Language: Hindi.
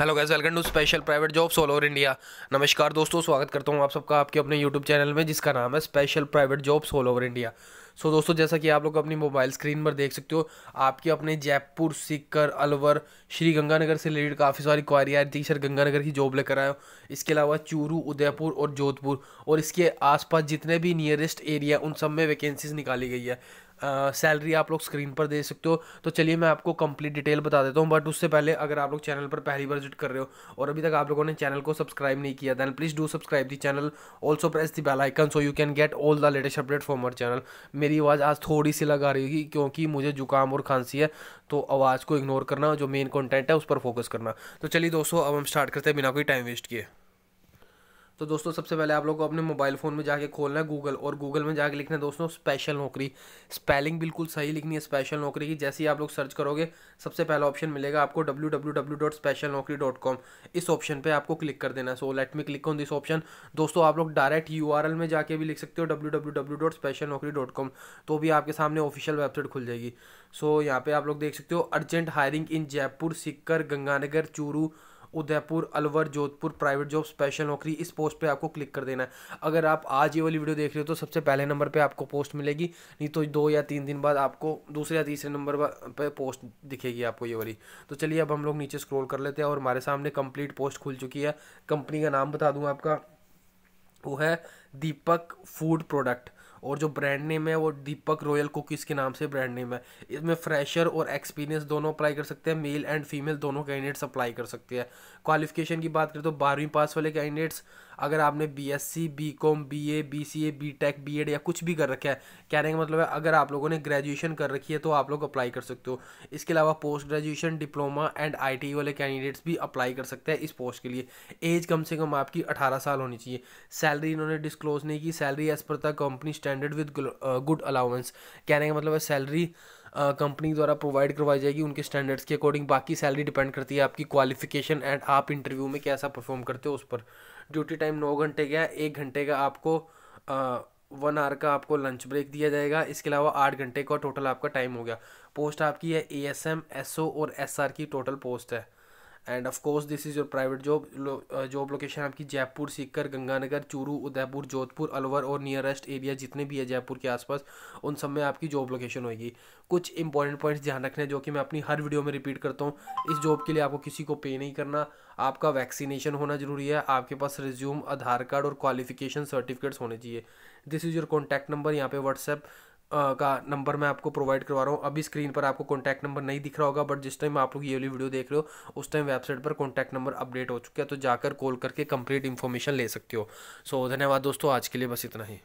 hello guys welcome to special private jobs all over India नमस्कार दोस्तों स्वागत करता हूँ आप सबका आपके अपने यूट्यूब चैनल में जिसका नाम है special private jobs all over India so so, दोस्तों जैसा कि आप लोग अपनी मोबाइल स्क्रीन पर देख सकते हो आपके अपने जयपुर सीकर अलवर श्री गंगानगर से रिलेटेड काफ़ी सारी क्वारी आ रही थी सर गंगानगर की जॉब लेकर आए हो इसके अलावा चूरू उदयपुर और जोधपुर और इसके आसपास जितने भी नियरेस्ट एरिया उन सब में वैकेंसीज निकाली गई है सैलरी uh, आप लोग स्क्रीन पर दे सकते हो तो चलिए मैं आपको कंप्लीट डिटेल बता देता हूँ बट उससे पहले अगर आप लोग चैनल पर पहली बार विजिट कर रहे हो और अभी तक आप लोगों ने चैनल को सब्सक्राइब नहीं किया then please do subscribe the channel also press the bell icon so you can get all the latest update for my channel मेरी आवाज़ आज थोड़ी सी लगा रही होगी क्योंकि मुझे जुकाम और खांसी है तो आवाज़ को इग्नोर करना जो मेन कंटेंट है उस पर फोकस करना तो चलिए दोस्तों अब हम स्टार्ट करते हैं बिना कोई टाइम वेस्ट किए तो दोस्तों सबसे पहले आप लोग को अपने मोबाइल फ़ोन में जाके खोलना है गूगल और गूगल में जाके लिखना है दोस्तों स्पेशल नौकरी स्पेलिंग बिल्कुल सही लिखनी है स्पेशल नौकरी की जैसे ही आप लोग सर्च करोगे सबसे पहला ऑप्शन मिलेगा आपको W W W dot special Naukri dot com इस ऑप्शन पर आपको क्लिक कर देना है so let me click on this option दोस्तों आप लोग डायरेक्ट यू आर एल में जाके भी लिख सकते हो W W W dot special Naukri dot com तो भी आपके सामने ऑफिशियल वेबसाइट खुल जाएगी सो यहाँ पर आप लोग देख सकते हो urgent hiring in Jaipur Sikar Ganganagar Churu Udaipur Alwar Jodhpur private job special Naukri इस पोस्ट पे आपको क्लिक कर देना है अगर आप आज ये वाली वीडियो देख रहे हो तो सबसे पहले नंबर पे आपको पोस्ट मिलेगी नहीं तो दो या तीन दिन बाद आपको दूसरे या तीसरे नंबर पर पोस्ट दिखेगी आपको ये वाली तो चलिए अब हम लोग नीचे स्क्रोल कर लेते हैं और हमारे सामने कंप्लीट पोस्ट खुल चुकी है कंपनी का नाम बता दूँ आपका वो है दीपक फूड प्रोडक्ट और जो ब्रांड नेम है वो दीपक रॉयल कुकीज़ के नाम से ब्रांड नेम है इसमें फ्रेशर और एक्सपीरियंस दोनों अप्लाई कर सकते हैं मेल एंड फीमेल दोनों कैंडिडेट्स अप्लाई कर सकते हैं क्वालिफिकेशन की बात करें तो बारहवीं पास वाले कैंडिडेट्स अगर आपने B S C B com B A B C A B tech B ed या कुछ भी कर रखा है कहने का मतलब है अगर आप लोगों ने ग्रेजुएशन कर रखी है तो आप लोग अप्लाई कर सकते हो इसके अलावा post graduation diploma and I T वाले कैंडिडेट्स भी अप्लाई कर सकते हैं इस पोस्ट के लिए एज कम से कम आपकी अठारह साल होनी चाहिए सैलरी इन्होंने डिस्क्लोज नहीं की salary as per the company standard with good allowance कहने का मतलब है सैलरी कंपनी द्वारा प्रोवाइड करवाई जाएगी उनके स्टैंडर्ड्स के अकॉर्डिंग बाकी सैलरी डिपेंड करती है आपकी क्वालिफिकेशन एंड आप इंटरव्यू में कैसा परफॉर्म करते हो उस पर ड्यूटी टाइम नौ घंटे का एक घंटे का आपको वन आवर का आपको लंच ब्रेक दिया जाएगा इसके अलावा आठ घंटे का टोटल आपका टाइम हो गया पोस्ट आपकी है A S M S O और एस आर की टोटल पोस्ट है and of course this is your private job job location आपकी जयपुर सीकर गंगानगर चूरू उदयपुर जोधपुर अलवर और नियरेस्ट एरिया जितने भी है जयपुर के आसपास उन सब में आपकी जॉब लोकेशन होगी कुछ इंपॉर्टेंट पॉइंट्स ध्यान रखने जो कि मैं अपनी हर वीडियो में रिपीट करता हूँ इस जॉब के लिए आपको किसी को पे नहीं करना आपका वैक्सीनेशन होना ज़रूरी है आपके पास रिज्यूम आधार कार्ड और क्वालिफिकेशन सर्टिफिकेट्स होने चाहिए this is your contact number यहाँ पे व्हाट्सएप का नंबर मैं आपको प्रोवाइड करवा रहा हूँ अभी स्क्रीन पर आपको कॉन्टैक्ट नंबर नहीं दिख रहा होगा बट जिस टाइम आप लोग ये वाली वीडियो देख रहे हो उस टाइम वेबसाइट पर कॉन्टैक्ट नंबर अपडेट हो चुका है तो जाकर कॉल करके कंप्लीट इन्फॉर्मेशन ले सकते हो सो धन्यवाद दोस्तों आज के लिए बस इतना ही